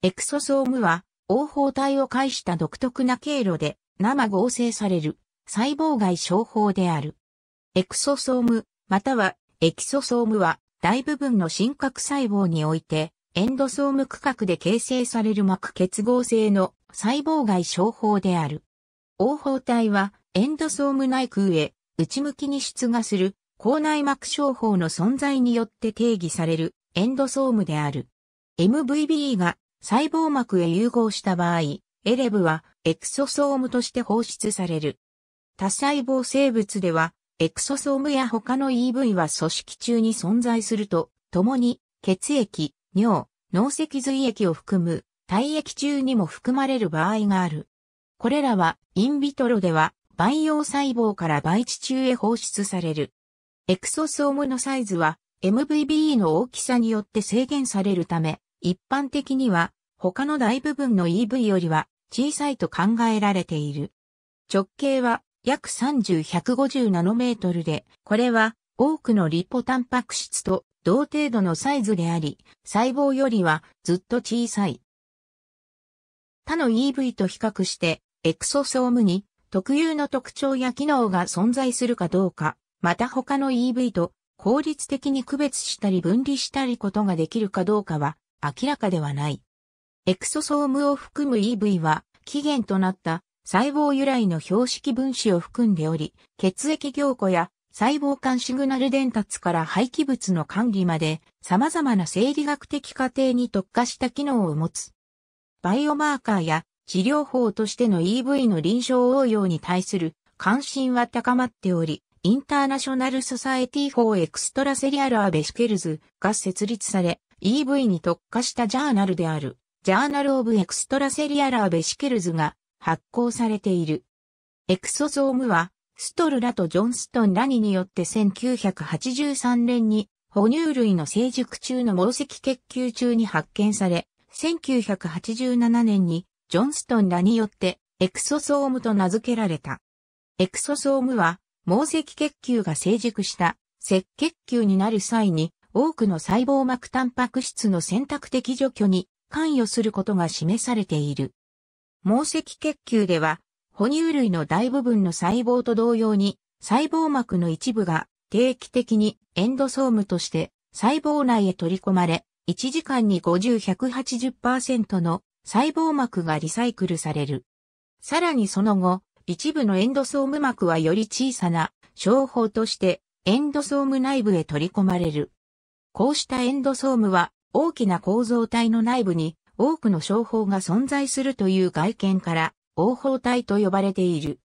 エクソソームは、応報体を介した独特な経路で生合成される細胞外症法である。エクソソーム、またはエキソソームは大部分の真核細胞においてエンドソーム区画で形成される膜結合性の細胞外症法である。応報体はエンドソーム内腔へ内向きに出芽する口内膜症法の存在によって定義されるエンドソームである。MVB が細胞膜へ融合した場合、エレブはエクソソームとして放出される。多細胞生物では、エクソソームや他の EV は組織中に存在すると、共に血液、尿、脳脊髄液を含む体液中にも含まれる場合がある。これらはインビトロでは培養細胞から培地中へ放出される。エクソソームのサイズは MVB の大きさによって制限されるため、一般的には他の大部分の EV よりは小さいと考えられている。直径は約30-150ナノメートルで、これは多くのリポタンパク質と同程度のサイズであり、細胞よりはずっと小さい。他の EV と比較して、エクソソームに特有の特徴や機能が存在するかどうか、また他の EV と効率的に区別したり分離したりことができるかどうかは明らかではない。エクソソームを含む EV は起源となった細胞由来の標識分子を含んでおり、血液凝固や細胞間シグナル伝達から廃棄物の管理まで様々な生理学的過程に特化した機能を持つ。バイオマーカーや治療法としての EV の臨床応用に対する関心は高まっており、インターナショナルソサエティフォーエクストラセリアルアベシケルズが設立され、EV に特化したジャーナルである、ジャーナルオブエクストラセリアラーベシケルズが発行されている。エクソソームは、ストルラとジョンストンラニによって1983年に、哺乳類の成熟中の毛石血球中に発見され、1987年に、ジョンストンラによって、エクソソームと名付けられた。エクソソームは、毛石血球が成熟した、赤血球になる際に、多くの細胞膜タンパク質の選択的除去に関与することが示されている。毛石血球では、哺乳類の大部分の細胞と同様に、細胞膜の一部が定期的にエンドソームとして細胞内へ取り込まれ、1時間に50-180%の細胞膜がリサイクルされる。さらにその後、一部のエンドソーム膜はより小さな小胞としてエンドソーム内部へ取り込まれる。こうしたエンドソームは大きな構造体の内部に多くの商法が存在するという外見から応報体と呼ばれている。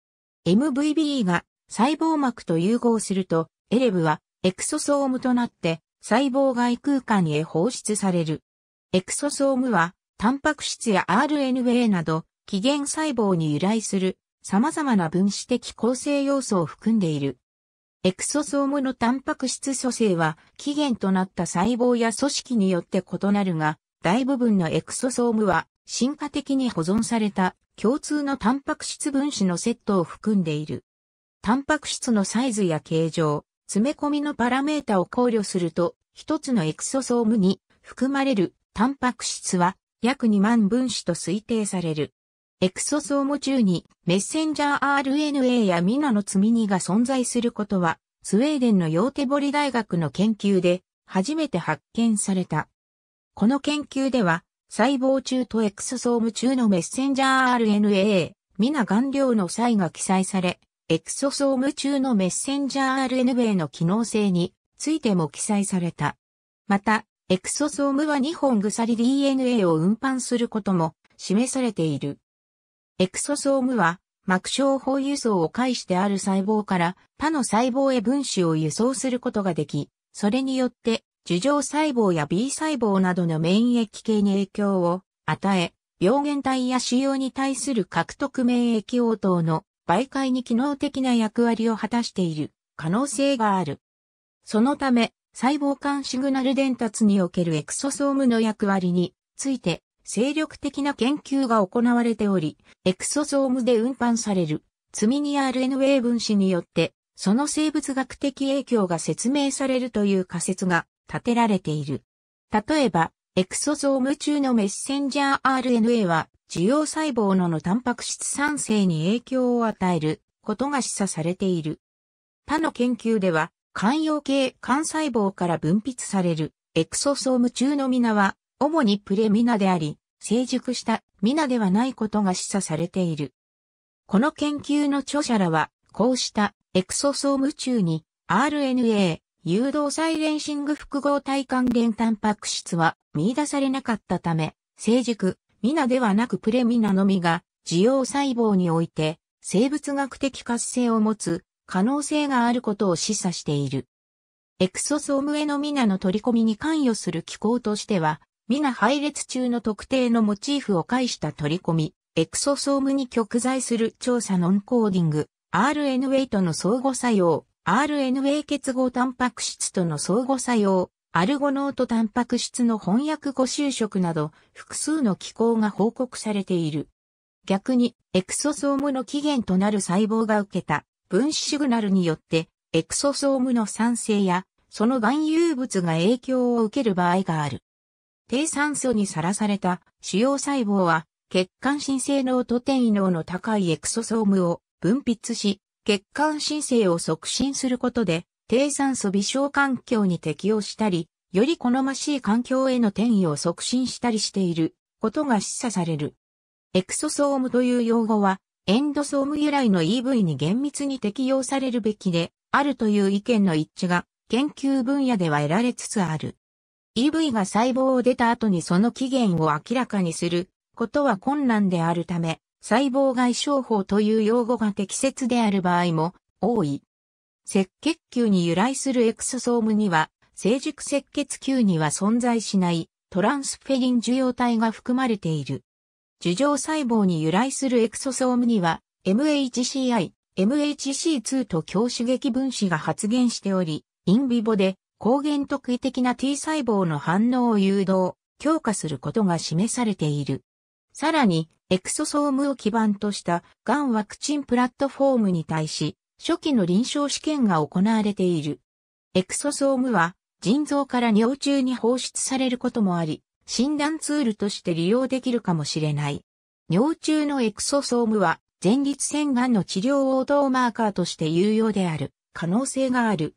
m v b が細胞膜と融合すると、エレブはエクソソームとなって細胞外空間へ放出される。エクソソームは、タンパク質や RNA など、起源細胞に由来する様々な分子的構成要素を含んでいる。エクソソームのタンパク質組成は起源となった細胞や組織によって異なるが、大部分のエクソソームは進化的に保存された共通のタンパク質分子のセットを含んでいる。タンパク質のサイズや形状、詰め込みのパラメータを考慮すると、一つのエクソソームに含まれるタンパク質は約2万分子と推定される。エクソソーム中にメッセンジャー RNA やミナの積み荷が存在することは、スウェーデンのヨーテボリ大学の研究で初めて発見された。この研究では、細胞中とエクソソーム中のメッセンジャー RNA、ミナ顔料の際が記載され、エクソソーム中のメッセンジャー RNA の機能性についても記載された。また、エクソソームは2本鎖 DNA を運搬することも示されている。エクソソームは、膜小胞輸送を介してある細胞から他の細胞へ分子を輸送することができ、それによって樹状細胞や B 細胞などの免疫系に影響を与え、病原体や腫瘍に対する獲得免疫応答の媒介に機能的な役割を果たしている可能性がある。そのため、細胞間シグナル伝達におけるエクソソームの役割について精力的な研究が行われており、エクソゾームで運搬される、積みに RNA 分子によって、その生物学的影響が説明されるという仮説が立てられている。例えば、エクソゾーム中のメッセンジャー RNA は、受容細胞ののタンパク質産生に影響を与えることが示唆されている。他の研究では、肝陽系肝細胞から分泌されるエクソソーム中の皆は主にプレミナであり、成熟したミナではないことが示唆されている。この研究の著者らは、こうしたエクソソーム中に RNA 誘導サイレンシング複合体還元タンパク質は見出されなかったため、成熟、ミナではなくプレミナのみが、受容細胞において、生物学的活性を持つ可能性があることを示唆している。エクソソームへのミナの取り込みに関与する機構としては、皆配列中の特定のモチーフを介した取り込み、エクソソームに極在する調査ノンコーディング、RNA との相互作用、RNA 結合タンパク質との相互作用、アルゴノートタンパク質の翻訳誤修飾など複数の機構が報告されている。逆に、エクソソームの起源となる細胞が受けた分子シグナルによって、エクソソームの酸性やその含有物が影響を受ける場合がある。低酸素にさらされた主要細胞は血管新性能と転移脳の高いエクソソームを分泌し、血管新生を促進することで低酸素微小環境に適応したり、より好ましい環境への転移を促進したりしていることが示唆される。エクソソームという用語は、エンドソーム由来の EV に厳密に適用されるべきであるという意見の一致が研究分野では得られつつある。EV が細胞を出た後にその起源を明らかにすることは困難であるため、細胞外症法という用語が適切である場合も多い。赤血球に由来するエクソソームには、成熟赤血球には存在しないトランスフェリン受容体が含まれている。樹状細胞に由来するエクソソームには、MHCI、MHC2 と強刺激分子が発現しており、インビボで抗原特異的な T 細胞の反応を誘導、強化することが示されている。さらに、エクソソームを基盤としたがんワクチンプラットフォームに対し、初期の臨床試験が行われている。エクソソームは、腎臓から尿中に放出されることもあり、診断ツールとして利用できるかもしれない。尿中のエクソソームは、前立腺がんの治療応答マーカーとして有用である可能性がある。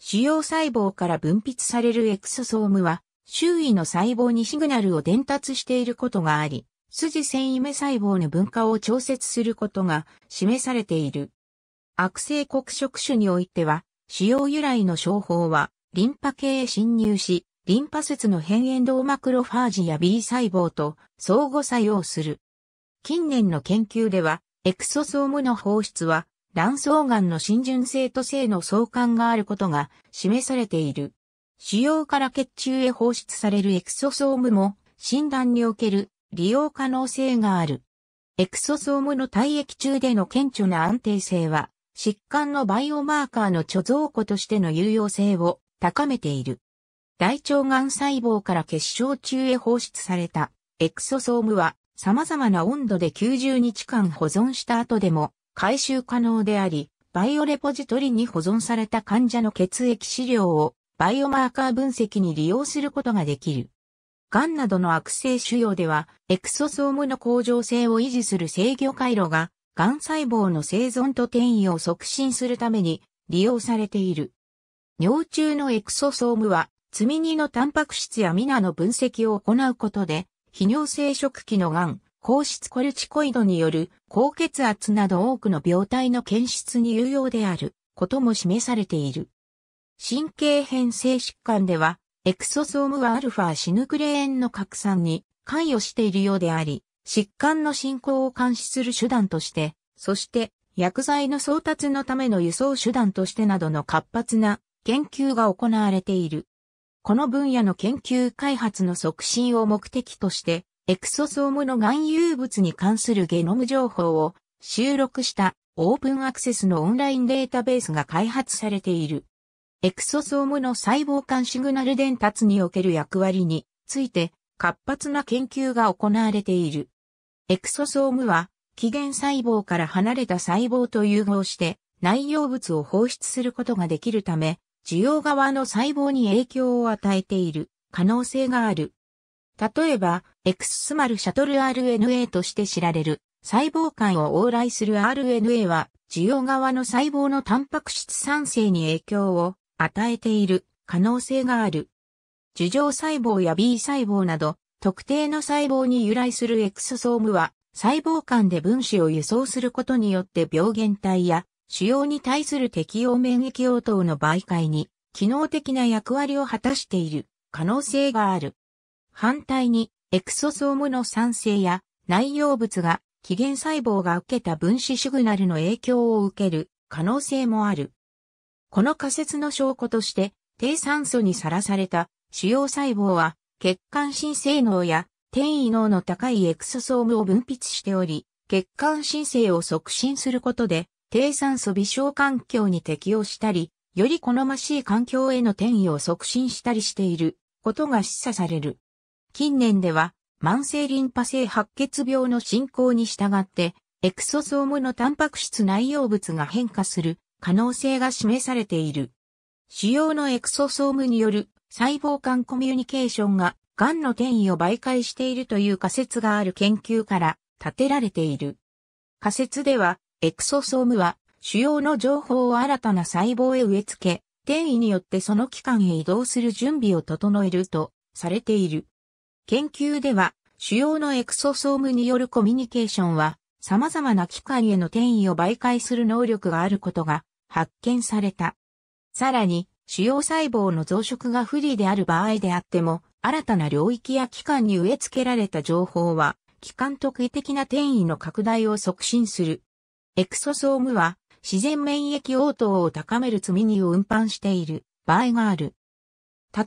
主要細胞から分泌されるエクソソームは、周囲の細胞にシグナルを伝達していることがあり、筋繊維目細胞の分化を調節することが示されている。悪性黒色種においては、主要由来の症法は、リンパ系へ侵入し、リンパ節の変炎動マクロファージや B 細胞と相互作用する。近年の研究では、エクソソームの放出は、卵巣がんの浸潤性と性の相関があることが示されている。腫瘍から血中へ放出されるエクソソームも診断における利用可能性がある。エクソソームの体液中での顕著な安定性は疾患のバイオマーカーの貯蔵庫としての有用性を高めている。大腸がん細胞から結晶中へ放出されたエクソソームは様々な温度で90日間保存した後でも回収可能であり、バイオレポジトリに保存された患者の血液資料をバイオマーカー分析に利用することができる。癌などの悪性腫瘍では、エクソソームの向上性を維持する制御回路が、癌細胞の生存と転移を促進するために利用されている。尿中のエクソソームは、積み荷のタンパク質やミナの分析を行うことで、非尿生殖器の癌、硬質コルチコイドによる高血圧など多くの病態の検出に有用であることも示されている。神経変性疾患では、エクソソームはアルファシヌクレーンの拡散に関与しているようであり、疾患の進行を監視する手段として、そして薬剤の送達のための輸送手段としてなどの活発な研究が行われている。この分野の研究開発の促進を目的として、エクソソームの含有物に関するゲノム情報を収録したオープンアクセスのオンラインデータベースが開発されている。エクソソームの細胞間シグナル伝達における役割について活発な研究が行われている。エクソソームは起源細胞から離れた細胞と融合して内容物を放出することができるため、需要側の細胞に影響を与えている可能性がある。例えば、X スマルシャトル RNA として知られる細胞間を往来する RNA は、需要側の細胞のタンパク質産生に影響を与えている可能性がある。樹状細胞や B 細胞など、特定の細胞に由来するエクソソームは、細胞間で分子を輸送することによって病原体や腫瘍に対する適応免疫応答の媒介に機能的な役割を果たしている可能性がある。反対に、エクソソームの酸性や内容物が起源細胞が受けた分子シグナルの影響を受ける可能性もある。この仮説の証拠として、低酸素にさらされた主要細胞は血管新性能や転移能の高いエクソソームを分泌しており、血管新生を促進することで、低酸素微小環境に適応したり、より好ましい環境への転移を促進したりしていることが示唆される。近年では、慢性リンパ性白血病の進行に従って、エクソソームのタンパク質内容物が変化する可能性が示されている。主要のエクソソームによる細胞間コミュニケーションが癌の転移を媒介しているという仮説がある研究から立てられている。仮説では、エクソソームは主要の情報を新たな細胞へ植え付け、転移によってその期間へ移動する準備を整えるとされている。研究では、主要のエクソソームによるコミュニケーションは、様々な機関への転移を媒介する能力があることが発見された。さらに、主要細胞の増殖が不利である場合であっても、新たな領域や機関に植え付けられた情報は、機関特異的な転移の拡大を促進する。エクソソームは、自然免疫応答を高める積み荷を運搬している場合がある。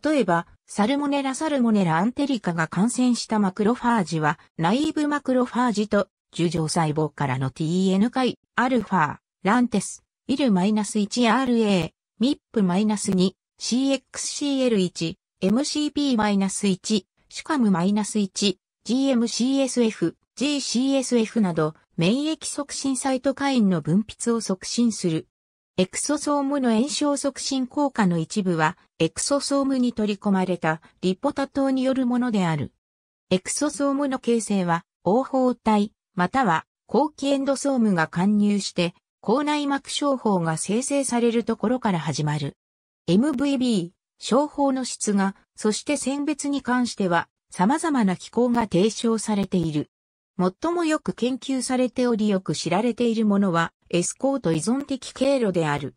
例えば、サルモネラサルモネラアンテリカが感染したマクロファージは、ナイーブマクロファージと、樹状細胞からの TN 回、アルファ、ランテス、イル -1RA、MIP-2、CXCL1、MCP-1、シュカム -1、GMCSF、GCSF など、免疫促進サイトカインの分泌を促進するエクソソームの炎症促進効果の一部は、エクソソームに取り込まれたリポタ糖によるものである。エクソソームの形成は、黄報体、または後期エンドソームが貫入して、口内膜症法が生成されるところから始まる。MVB、症法の質が、そして選別に関しては、様々な機構が提唱されている。最もよく研究されておりよく知られているものは、エスコート依存的経路である。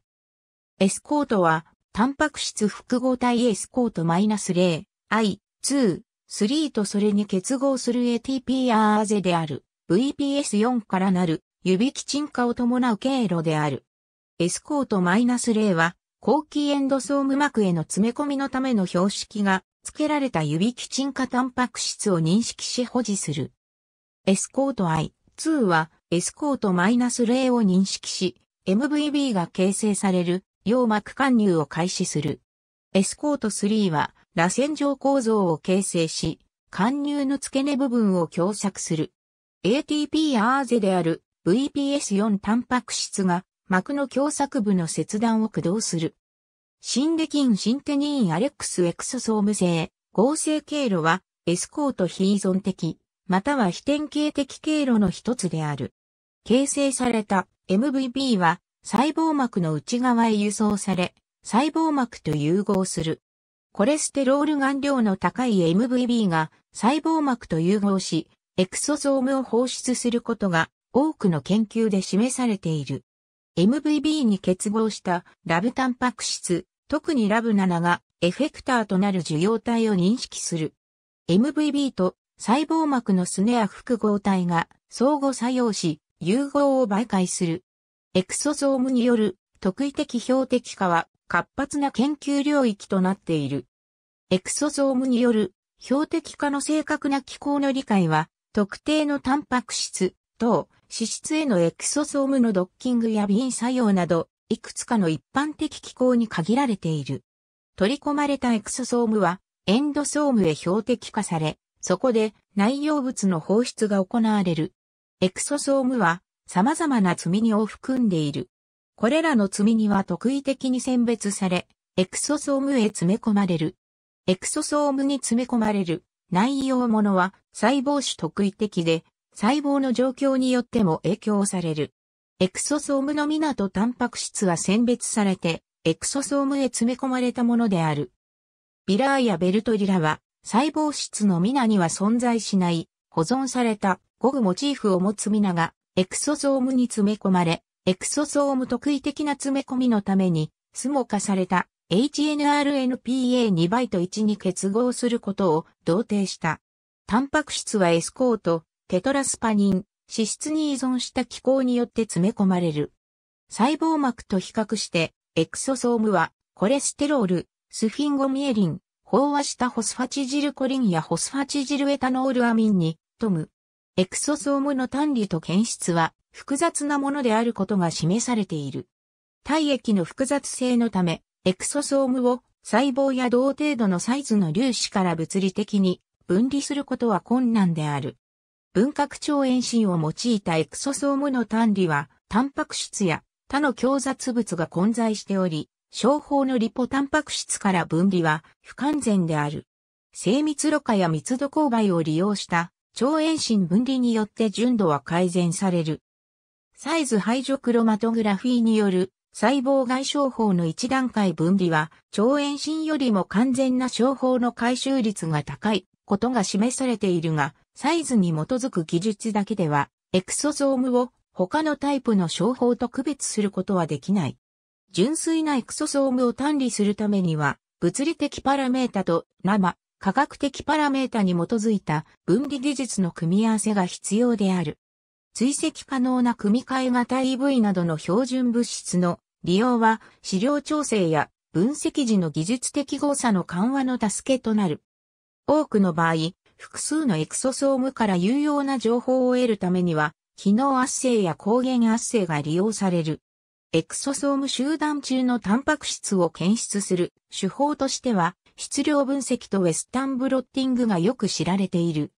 エスコートは、タンパク質複合体エスコートマイナス -0、I、2、3とそれに結合する ATP アーゼである VPS4 からなる指基沈化を伴う経路である。エスコートマイナス -0 は、後期エンドソーム膜への詰め込みのための標識が付けられた指基沈化タンパク質を認識し保持する。エスコート I2 はエスコートマイナス -0 を認識し、MVB が形成される、溶膜貫入を開始する。エスコート3は、螺旋状構造を形成し、貫入の付け根部分を強削する。ATP アーゼである VPS4 タンパク質が膜の強削部の切断を駆動する。シンデキンシンテニーンアレックスエクソソーム製合成経路はエスコート非依存的、または非典型的経路の一つである。形成された MVB は細胞膜の内側へ輸送され、細胞膜と融合する。コレステロール含量の高い MVB が細胞膜と融合し、エクソゾームを放出することが多くの研究で示されている。MVB に結合したラブタンパク質、特にラブ7がエフェクターとなる受容体を認識する。MVB と細胞膜のスネア複合体が相互作用し、融合を媒介する。エクソソームによる特異的標的化は活発な研究領域となっている。エクソソームによる標的化の正確な機構の理解は特定のタンパク質等脂質へのエクソソームのドッキングや便作用などいくつかの一般的機構に限られている。取り込まれたエクソソームはエンドソームへ標的化され、そこで内容物の放出が行われる。エクソソームは様々な積み荷を含んでいる。これらの積み荷は特異的に選別され、エクソソームへ詰め込まれる。エクソソームに詰め込まれる内容物は細胞種特異的で、細胞の状況によっても影響される。エクソソームのナとタンパク質は選別されて、エクソソームへ詰め込まれたものである。ビラーやベルトリラは細胞質のナには存在しない保存されたゴグモチーフを持つ皆が、エクソソームに詰め込まれ、エクソソーム特異的な詰め込みのために、スモ化された HNRNPA2 倍と1に結合することを同定した。タンパク質はエスコート、テトラスパニン、脂質に依存した機構によって詰め込まれる。細胞膜と比較して、エクソソームは、コレステロール、スフィンゴミエリン、飽和したホスファチジルコリンやホスファチジルエタノールアミンに、トム、エクソソームの単理と検出は複雑なものであることが示されている。体液の複雑性のため、エクソソームを細胞や同程度のサイズの粒子から物理的に分離することは困難である。分核腸炎心を用いたエクソソームの単理は、タンパク質や他の強雑物が混在しており、小胞のリポタンパク質から分離は不完全である。精密ろ過や密度勾配を利用した超遠心分離によって純度は改善される。サイズ排除クロマトグラフィーによる細胞外症法の一段階分離は、超遠心よりも完全な症法の回収率が高いことが示されているが、サイズに基づく技術だけでは、エクソゾームを他のタイプの症法と区別することはできない。純粋なエクソソームを単理するためには、物理的パラメータと生、科学的パラメータに基づいた分離技術の組み合わせが必要である。追跡可能な組み換え型 EV などの標準物質の利用は資料調整や分析時の技術的誤差の緩和の助けとなる。多くの場合、複数のエクソソームから有用な情報を得るためには、機能圧生や抗原圧生が利用される。エクソソーム集団中のタンパク質を検出する手法としては、質量分析とウェスタンブロッティングがよく知られている。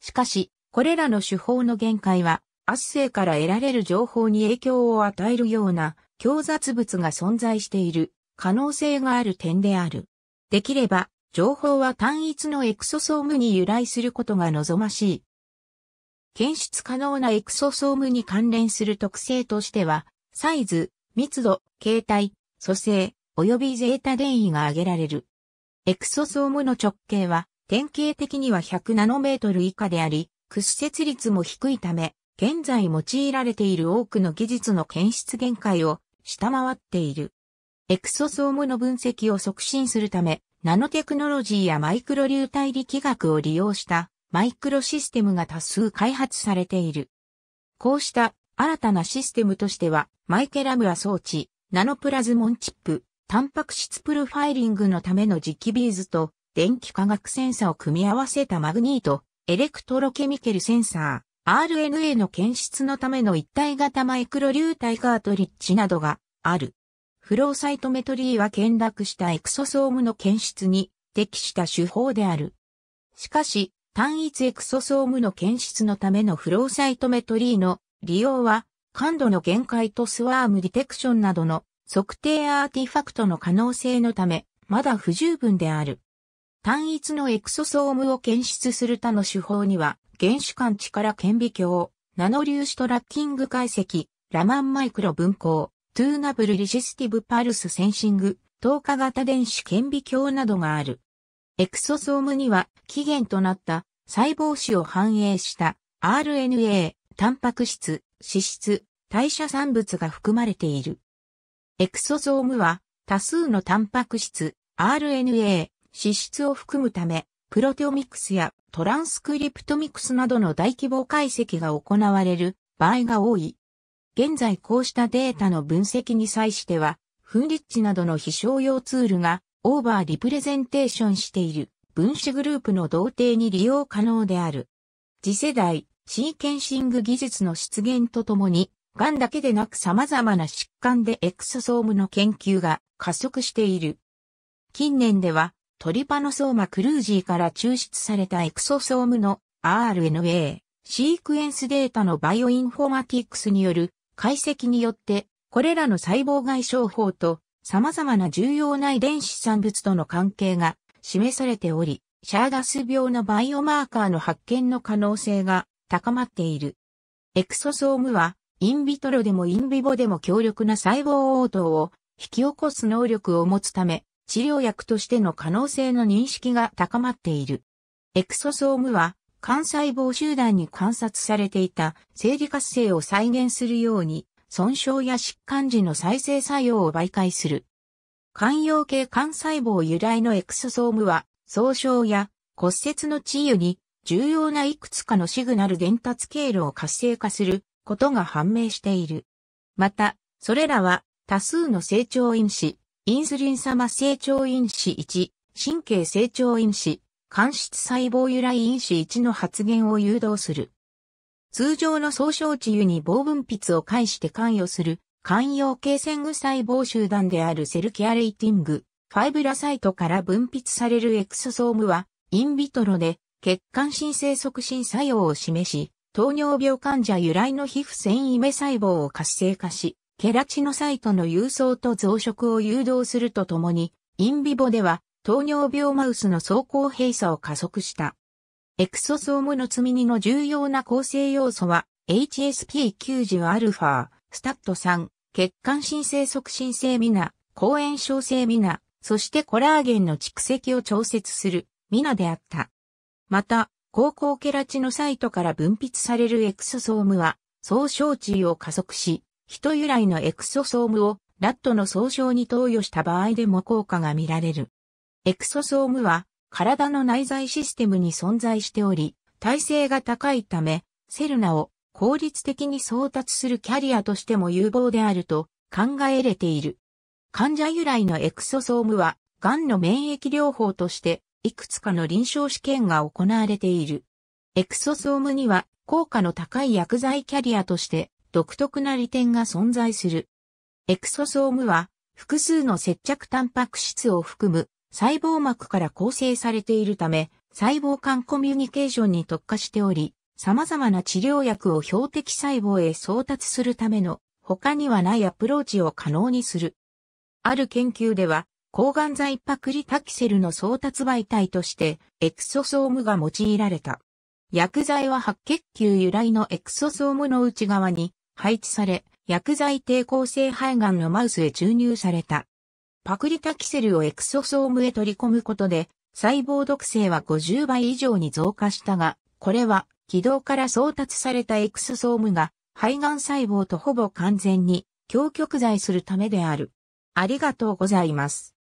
しかし、これらの手法の限界は、アッセイから得られる情報に影響を与えるような強雑物が存在している可能性がある点である。できれば、情報は単一のエクソソームに由来することが望ましい。検出可能なエクソソームに関連する特性としては、サイズ、密度、形態、組成、及びゼータ電位が挙げられる。エクソソームの直径は典型的には100ナノメートル以下であり、屈折率も低いため、現在用いられている多くの技術の検出限界を下回っている。エクソソームの分析を促進するため、ナノテクノロジーやマイクロ流体力学を利用したマイクロシステムが多数開発されている。こうした新たなシステムとしては、マイケラムア装置、ナノプラズモンチップ、タンパク質プロファイリングのための磁気ビーズと電気化学センサを組み合わせたマグニート、エレクトロケミケルセンサー、RNA の検出のための一体型マイクロ流体カートリッジなどがある。フローサイトメトリーは見落したエクソソームの検出に適した手法である。しかし、単一エクソソームの検出のためのフローサイトメトリーの利用は、感度の限界とスワームディテクションなどの測定アーティファクトの可能性のため、まだ不十分である。単一のエクソソームを検出する他の手法には、原子間力顕微鏡、ナノ粒子トラッキング解析、ラマンマイクロ分光、トゥーナブルリジスティブパルスセンシング、透過型電子顕微鏡などがある。エクソソームには起源となった細胞子を反映した RNA、タンパク質、脂質、代謝産物が含まれている。エクソゾームは多数のタンパク質、RNA、脂質を含むため、プロテオミクスやトランスクリプトミクスなどの大規模解析が行われる場合が多い。現在こうしたデータの分析に際しては、フンリッチなどの非商用ツールがオーバーリプレゼンテーションしている分子グループの同定に利用可能である。次世代シーケンシング技術の出現とともに癌だけでなく様々な疾患でエクソソームの研究が加速している。近年では、トリパノソーマクルージーから抽出されたエクソソームの RNA、シークエンスデータのバイオインフォーマティクスによる解析によって、これらの細胞外傷法と様々な重要な遺伝子産物との関係が示されており、シャーダス病のバイオマーカーの発見の可能性が高まっている。エクソソームはインビトロでもインビボでも強力な細胞応答を引き起こす能力を持つため、治療薬としての可能性の認識が高まっている。エクソソームは、幹細胞集団に観察されていた生理活性を再現するように、損傷や疾患時の再生作用を媒介する。肝陽系幹細胞由来のエクソソームは、総傷や骨折の治癒に重要ないくつかのシグナル伝達経路を活性化することが判明している。また、それらは多数の成長因子、インスリン様成長因子1、神経成長因子、間質細胞由来因子1の発現を誘導する。通常の総称治癒に棒分泌を介して関与する、肝陽系線具細胞集団であるセルキアレイティング、ファイブラサイトから分泌されるエクソソームは、インビトロで血管新生促進作用を示し、糖尿病患者由来の皮膚繊維目細胞を活性化し、ケラチノサイトの郵送と増殖を誘導するとともに、インビボでは糖尿病マウスの走行閉鎖を加速した。エクソソームの積み荷の重要な構成要素は、HSP90α、スタット3、血管新生促進性ミナ、抗炎症性ミナ、そしてコラーゲンの蓄積を調節するミナであった。また、高校ケラチノサイトから分泌されるエクソソームは、総焼中を加速し、人由来のエクソソームをラットの総称に投与した場合でも効果が見られる。エクソソームは体の内在システムに存在しており、耐性が高いため、セルナを効率的に送達するキャリアとしても有望であると考えれている。患者由来のエクソソームは、癌の免疫療法としていくつかの臨床試験が行われている。エクソソームには効果の高い薬剤キャリアとして独特な利点が存在する。エクソソームは複数の接着タンパク質を含む細胞膜から構成されているため、細胞間コミュニケーションに特化しており、様々な治療薬を標的細胞へ送達するための他にはないアプローチを可能にする。ある研究では、抗がん剤パクリタキセルの送達媒体としてエクソソームが用いられた。薬剤は白血球由来のエクソソームの内側に配置され、薬剤抵抗性肺がんのマウスへ注入された。パクリタキセルをエクソソームへ取り込むことで、細胞毒性は50倍以上に増加したが、これは軌道から送達されたエクソソームが肺がん細胞とほぼ完全に強極剤するためである。ありがとうございます。